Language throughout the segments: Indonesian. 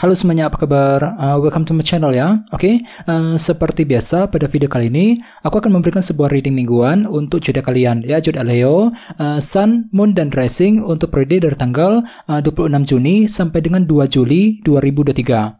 Halo semuanya, apa kabar? Uh, welcome to my channel ya. Oke, okay? uh, seperti biasa pada video kali ini, aku akan memberikan sebuah reading mingguan untuk jodoh kalian ya, jodoh Leo, uh, Sun, Moon, dan Rising untuk periode dari tanggal uh, 26 Juni sampai dengan 2 Juli 2023.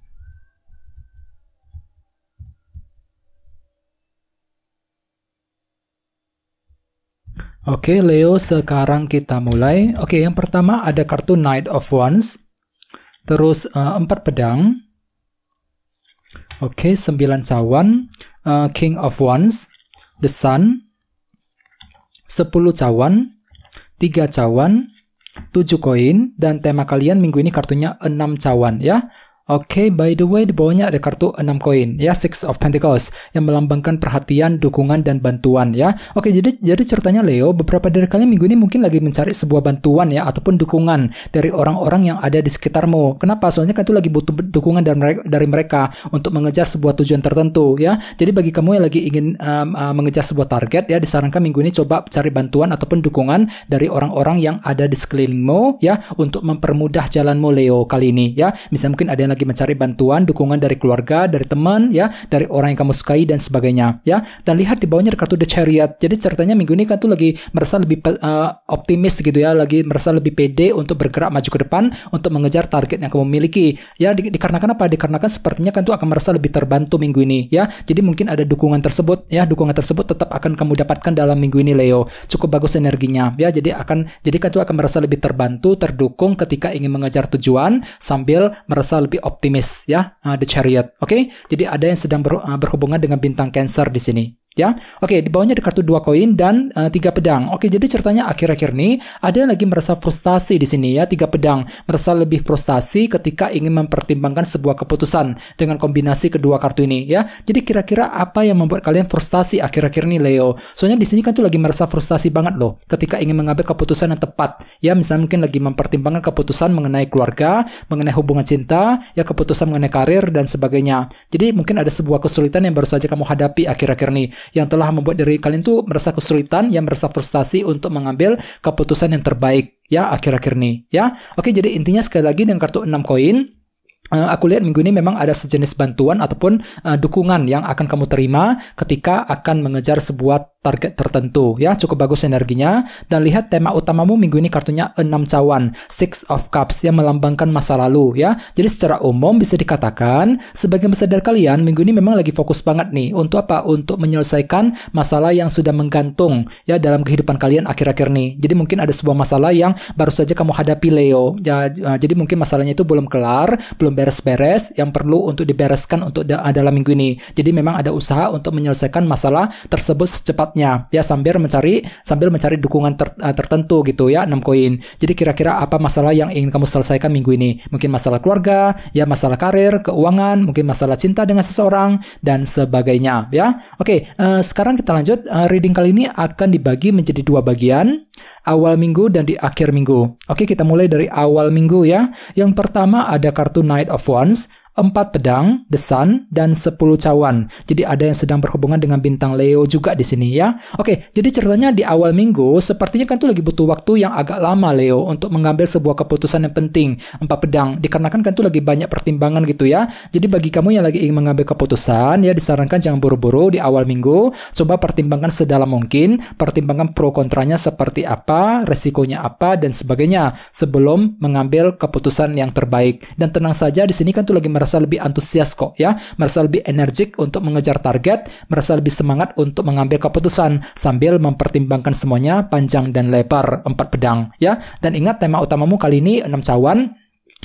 Oke, okay, Leo, sekarang kita mulai. Oke, okay, yang pertama ada kartu Knight of Wands. Terus uh, empat pedang. Oke, okay, sembilan cawan. Uh, King of Wands. The Sun. sepuluh cawan. tiga cawan. tujuh koin. Dan tema kalian minggu ini kartunya enam cawan ya. Oke, okay, by the way, di bawahnya ada kartu 6 koin, ya, Six of Pentacles, yang melambangkan perhatian, dukungan, dan bantuan, ya. Oke, okay, jadi jadi ceritanya Leo, beberapa dari kalian minggu ini mungkin lagi mencari sebuah bantuan, ya, ataupun dukungan dari orang-orang yang ada di sekitarmu. Kenapa? Soalnya kan itu lagi butuh dukungan dari mereka, dari mereka untuk mengejar sebuah tujuan tertentu, ya. Jadi bagi kamu yang lagi ingin um, uh, mengejar sebuah target, ya, disarankan minggu ini coba cari bantuan ataupun dukungan dari orang-orang yang ada di sekelilingmu, ya, untuk mempermudah jalanmu Leo kali ini, ya. Bisa mungkin ada yang lagi mencari bantuan, dukungan dari keluarga, dari teman, ya, dari orang yang kamu sukai dan sebagainya, ya. Dan lihat di bawahnya ada kartu The Chariot. Jadi ceritanya minggu ini kan tuh lagi merasa lebih uh, optimis gitu ya, lagi merasa lebih pede untuk bergerak maju ke depan, untuk mengejar target yang kamu miliki. Ya, di, dikarenakan apa? Dikarenakan sepertinya kan tuh akan merasa lebih terbantu minggu ini, ya. Jadi mungkin ada dukungan tersebut, ya, dukungan tersebut tetap akan kamu dapatkan dalam minggu ini, Leo. Cukup bagus energinya, ya. Jadi akan, jadi kan tuh akan merasa lebih terbantu, terdukung ketika ingin mengejar tujuan sambil merasa lebih optimis ya, uh, the chariot. Oke, okay? jadi ada yang sedang ber, uh, berhubungan dengan bintang Cancer di sini. Ya, oke. Okay, di bawahnya ada kartu dua koin dan uh, tiga pedang. Oke, jadi ceritanya akhir-akhir ini ada yang lagi merasa frustasi di sini ya. Tiga pedang merasa lebih frustasi ketika ingin mempertimbangkan sebuah keputusan dengan kombinasi kedua kartu ini ya. Jadi kira-kira apa yang membuat kalian frustasi akhir-akhir ini Leo? Soalnya di sini kan tuh lagi merasa frustasi banget loh ketika ingin mengambil keputusan yang tepat. Ya, misalnya mungkin lagi mempertimbangkan keputusan mengenai keluarga, mengenai hubungan cinta, ya keputusan mengenai karir dan sebagainya. Jadi mungkin ada sebuah kesulitan yang baru saja kamu hadapi akhir-akhir ini yang telah membuat diri kalian tuh merasa kesulitan, yang merasa frustasi untuk mengambil keputusan yang terbaik ya akhir-akhir ini ya. Oke, jadi intinya sekali lagi dengan kartu 6 koin eh, aku lihat minggu ini memang ada sejenis bantuan ataupun uh, dukungan yang akan kamu terima ketika akan mengejar sebuah target tertentu ya cukup bagus energinya dan lihat tema utamamu minggu ini kartunya enam cawan six of cups yang melambangkan masa lalu ya jadi secara umum bisa dikatakan sebagian besar kalian minggu ini memang lagi fokus banget nih untuk apa untuk menyelesaikan masalah yang sudah menggantung ya dalam kehidupan kalian akhir-akhir nih jadi mungkin ada sebuah masalah yang baru saja kamu hadapi Leo ya, ya jadi mungkin masalahnya itu belum kelar belum beres-beres yang perlu untuk dibereskan untuk dalam minggu ini jadi memang ada usaha untuk menyelesaikan masalah tersebut secepat tepatnya ya sambil mencari sambil mencari dukungan ter, uh, tertentu gitu ya 6 koin. Jadi kira-kira apa masalah yang ingin kamu selesaikan minggu ini? Mungkin masalah keluarga, ya masalah karir, keuangan, mungkin masalah cinta dengan seseorang dan sebagainya ya. Oke, uh, sekarang kita lanjut uh, reading kali ini akan dibagi menjadi dua bagian, awal minggu dan di akhir minggu. Oke, kita mulai dari awal minggu ya. Yang pertama ada kartu Knight of Wands empat pedang, the sun, dan sepuluh cawan. Jadi ada yang sedang berhubungan dengan bintang Leo juga di sini ya. Oke, jadi ceritanya di awal minggu, sepertinya kan tuh lagi butuh waktu yang agak lama Leo untuk mengambil sebuah keputusan yang penting. Empat pedang, dikarenakan kan tuh lagi banyak pertimbangan gitu ya. Jadi bagi kamu yang lagi ingin mengambil keputusan, ya disarankan jangan buru-buru di awal minggu. Coba pertimbangkan sedalam mungkin, pertimbangkan pro kontranya seperti apa, resikonya apa, dan sebagainya sebelum mengambil keputusan yang terbaik. Dan tenang saja, di sini kan tuh lagi merasa merasa lebih antusias kok ya, merasa lebih energik untuk mengejar target, merasa lebih semangat untuk mengambil keputusan sambil mempertimbangkan semuanya panjang dan lebar empat pedang ya. Dan ingat tema utamamu kali ini enam cawan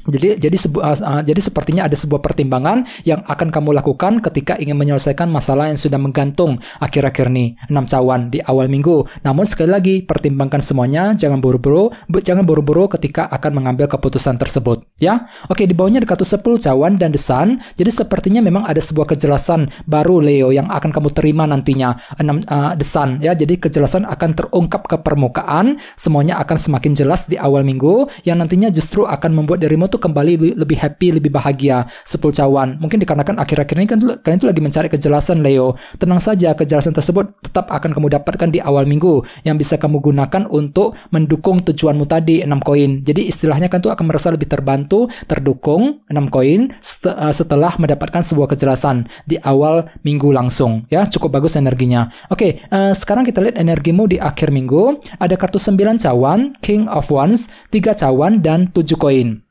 jadi jadi sebu, uh, jadi sepertinya ada sebuah pertimbangan yang akan kamu lakukan ketika ingin menyelesaikan masalah yang sudah menggantung akhir-akhir ini enam cawan di awal minggu. Namun sekali lagi pertimbangkan semuanya, jangan buru-buru, jangan buru-buru ketika akan mengambil keputusan tersebut, ya. Oke, di bawahnya ada kartu 10 cawan dan desan. Jadi sepertinya memang ada sebuah kejelasan baru Leo yang akan kamu terima nantinya enam uh, ah, desan ya. Jadi kejelasan akan terungkap ke permukaan, semuanya akan semakin jelas di awal minggu yang nantinya justru akan membuat dirimu kamu tuh kembali lebih happy, lebih bahagia sepuluh cawan. Mungkin dikarenakan akhir-akhir ini kan kalian tuh lagi mencari kejelasan Leo. Tenang saja, kejelasan tersebut tetap akan kamu dapatkan di awal minggu yang bisa kamu gunakan untuk mendukung tujuanmu tadi 6 koin. Jadi istilahnya kan tuh akan merasa lebih terbantu, terdukung 6 koin eh, setelah mendapatkan sebuah kejelasan di awal minggu langsung ya. Cukup bagus energinya. Oke, uh, sekarang kita lihat energimu di akhir minggu. Ada kartu 9 cawan, King of Wands, 3 cawan dan 7 koin.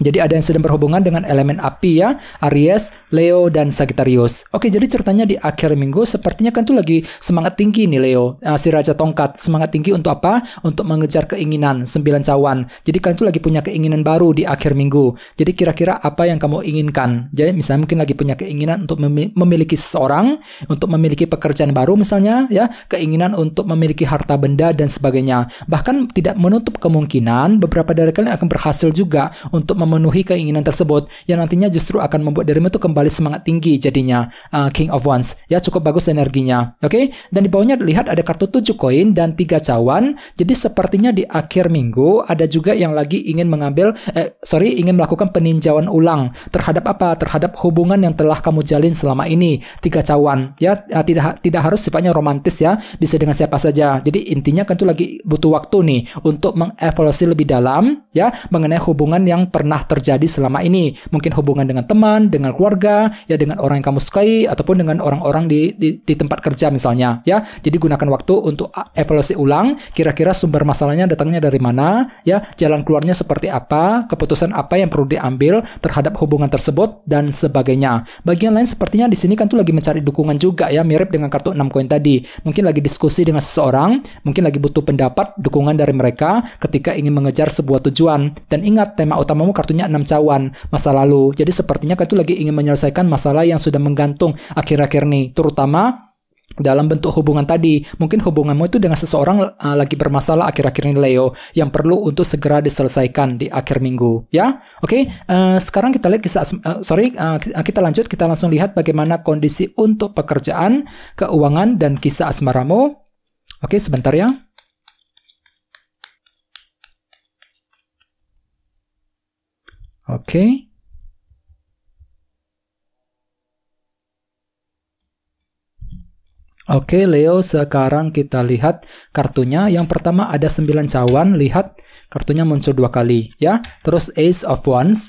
Jadi ada yang sedang berhubungan dengan elemen api ya, Aries, Leo, dan Sagittarius. Oke, jadi ceritanya di akhir minggu sepertinya kan tuh lagi semangat tinggi nih Leo, uh, si Raja Tongkat. Semangat tinggi untuk apa? Untuk mengejar keinginan, sembilan cawan. Jadi kan tuh lagi punya keinginan baru di akhir minggu. Jadi kira-kira apa yang kamu inginkan? Jadi misalnya mungkin lagi punya keinginan untuk memiliki seseorang, untuk memiliki pekerjaan baru misalnya ya, keinginan untuk memiliki harta benda dan sebagainya. Bahkan tidak menutup kemungkinan beberapa dari kalian akan berhasil juga untuk memenuhi keinginan tersebut yang nantinya justru akan membuat dirimu itu kembali semangat tinggi jadinya uh, King of Wands ya cukup bagus energinya oke okay? dan di bawahnya lihat ada kartu 7 koin dan tiga cawan jadi sepertinya di akhir minggu ada juga yang lagi ingin mengambil eh, sorry ingin melakukan peninjauan ulang terhadap apa terhadap hubungan yang telah kamu jalin selama ini tiga cawan ya eh, tidak tidak harus sifatnya romantis ya bisa dengan siapa saja jadi intinya kan itu lagi butuh waktu nih untuk mengevaluasi lebih dalam ya mengenai hubungan yang pernah pernah terjadi selama ini. Mungkin hubungan dengan teman, dengan keluarga, ya dengan orang yang kamu sukai ataupun dengan orang-orang di, di di tempat kerja misalnya, ya. Jadi gunakan waktu untuk ah, evaluasi ulang kira-kira sumber masalahnya datangnya dari mana, ya, jalan keluarnya seperti apa, keputusan apa yang perlu diambil terhadap hubungan tersebut dan sebagainya. Bagian lain sepertinya di sini kan tuh lagi mencari dukungan juga ya, mirip dengan kartu 6 koin tadi. Mungkin lagi diskusi dengan seseorang, mungkin lagi butuh pendapat, dukungan dari mereka ketika ingin mengejar sebuah tujuan. Dan ingat tema utamamu kartu waktunya enam cawan masa lalu. Jadi sepertinya itu lagi ingin menyelesaikan masalah yang sudah menggantung akhir-akhir ini, terutama dalam bentuk hubungan tadi. Mungkin hubunganmu itu dengan seseorang uh, lagi bermasalah akhir-akhir ini Leo yang perlu untuk segera diselesaikan di akhir minggu, ya. Oke, okay? uh, eh, sekarang kita lihat kisah uh, sorry uh, kita lanjut kita langsung lihat bagaimana kondisi untuk pekerjaan, keuangan dan kisah asmaramu. Oke, okay, sebentar ya. Oke. Oke Leo, sekarang kita lihat kartunya. Yang pertama ada 9 cawan, lihat kartunya muncul dua kali ya. Terus Ace of Wands,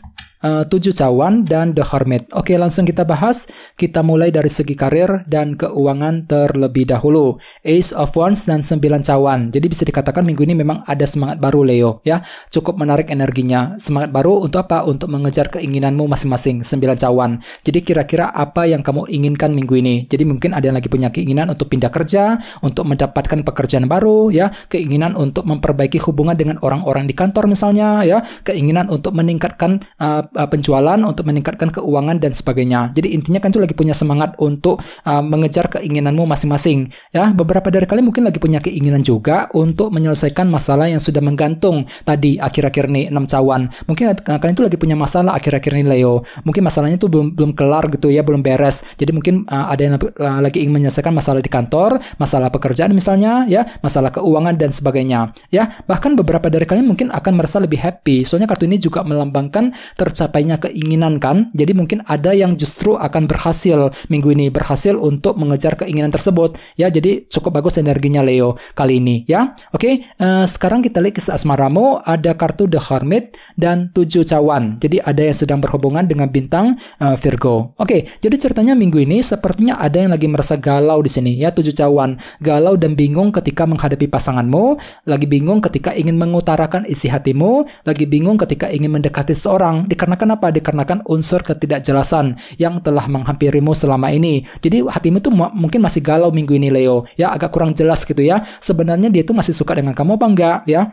Eh, tujuh cawan dan The Hermit. Oke, langsung kita bahas. Kita mulai dari segi karir dan keuangan terlebih dahulu. Ace of Wands dan Sembilan cawan. Jadi bisa dikatakan minggu ini memang ada semangat baru Leo ya. Cukup menarik energinya. Semangat baru untuk apa? Untuk mengejar keinginanmu masing-masing Sembilan cawan. Jadi kira-kira apa yang kamu inginkan minggu ini? Jadi mungkin ada yang lagi punya keinginan untuk pindah kerja, untuk mendapatkan pekerjaan baru ya, keinginan untuk memperbaiki hubungan dengan orang-orang di kantor misalnya ya, keinginan untuk meningkatkan uh, uh, penjualan, untuk meningkatkan keuangan dan sebagainya. Jadi intinya kan itu lagi punya semangat untuk uh, mengejar keinginanmu masing-masing. Ya, beberapa dari kalian mungkin lagi punya keinginan juga untuk menyelesaikan masalah yang sudah menggantung tadi akhir-akhir ini enam cawan. Mungkin eh, kalian itu lagi punya masalah akhir-akhir ini Leo. Mungkin masalahnya itu belum belum kelar gitu ya, belum beres. Jadi mungkin uh, ada yang uh, lagi ingin menyelesaikan masalah di kantor, masalah pekerjaan misalnya ya, masalah keuangan dan sebagainya. Ya, bahkan beberapa dari kalian mungkin akan merasa lebih happy. Soalnya kartu ini juga melambangkan tercapai tercapainya keinginan kan. Jadi mungkin ada yang justru akan berhasil minggu ini berhasil untuk mengejar keinginan tersebut ya. Jadi cukup bagus energinya Leo kali ini ya. Oke, uh, sekarang kita lihat kisah asmaramu ada kartu The Hermit dan tujuh cawan. Jadi ada yang sedang berhubungan dengan bintang uh, Virgo. Oke, jadi ceritanya minggu ini sepertinya ada yang lagi merasa galau di sini ya tujuh cawan. Galau dan bingung ketika menghadapi pasanganmu, lagi bingung ketika ingin mengutarakan isi hatimu, lagi bingung ketika ingin mendekati seorang Dikarenakan apa? Dikarenakan unsur ketidakjelasan yang telah menghampirimu selama ini. Jadi hatimu tuh mungkin masih galau minggu ini Leo, ya agak kurang jelas gitu ya. Sebenarnya dia tuh masih suka dengan kamu apa enggak ya?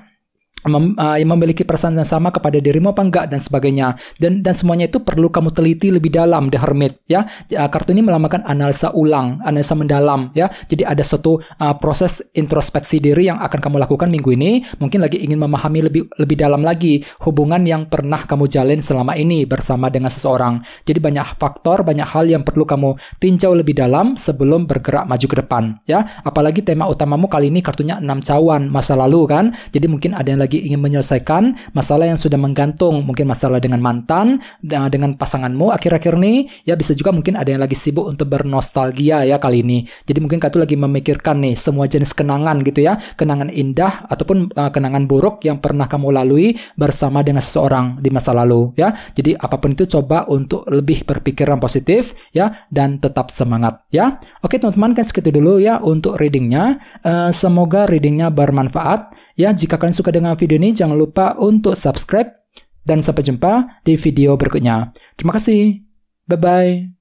mem, uh, yang memiliki perasaan yang sama kepada dirimu apa enggak dan sebagainya dan dan semuanya itu perlu kamu teliti lebih dalam The Hermit ya ah, kartu ini melambangkan analisa ulang analisa mendalam ya jadi ada suatu uh, proses introspeksi diri yang akan kamu lakukan minggu ini mungkin lagi ingin memahami lebih lebih dalam lagi hubungan yang pernah kamu jalin selama ini bersama dengan seseorang jadi banyak faktor banyak hal yang perlu kamu tinjau lebih dalam sebelum bergerak maju ke depan ya apalagi tema utamamu kali ini kartunya enam cawan masa lalu kan jadi mungkin ada yang lagi lagi ingin menyelesaikan masalah yang sudah menggantung, mungkin masalah dengan mantan, dengan pasanganmu akhir-akhir ini, ya bisa juga mungkin ada yang lagi sibuk untuk bernostalgia ya kali ini. Jadi mungkin kau lagi memikirkan nih semua jenis kenangan gitu ya, kenangan indah ataupun uh, kenangan buruk yang pernah kamu lalui bersama dengan seseorang di masa lalu ya. Jadi apapun itu coba untuk lebih berpikiran positif ya dan tetap semangat ya. Oke teman-teman kan segitu dulu ya untuk readingnya. Uh, semoga readingnya bermanfaat. Ya, jika kalian suka dengan video ini, jangan lupa untuk subscribe. Dan sampai jumpa di video berikutnya. Terima kasih. Bye-bye.